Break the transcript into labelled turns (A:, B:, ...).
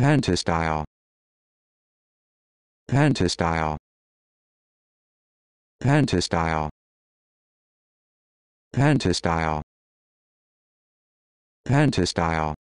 A: Pentastyle. Pentastyle. Pentastyle. Pentastyle. Pentastyle.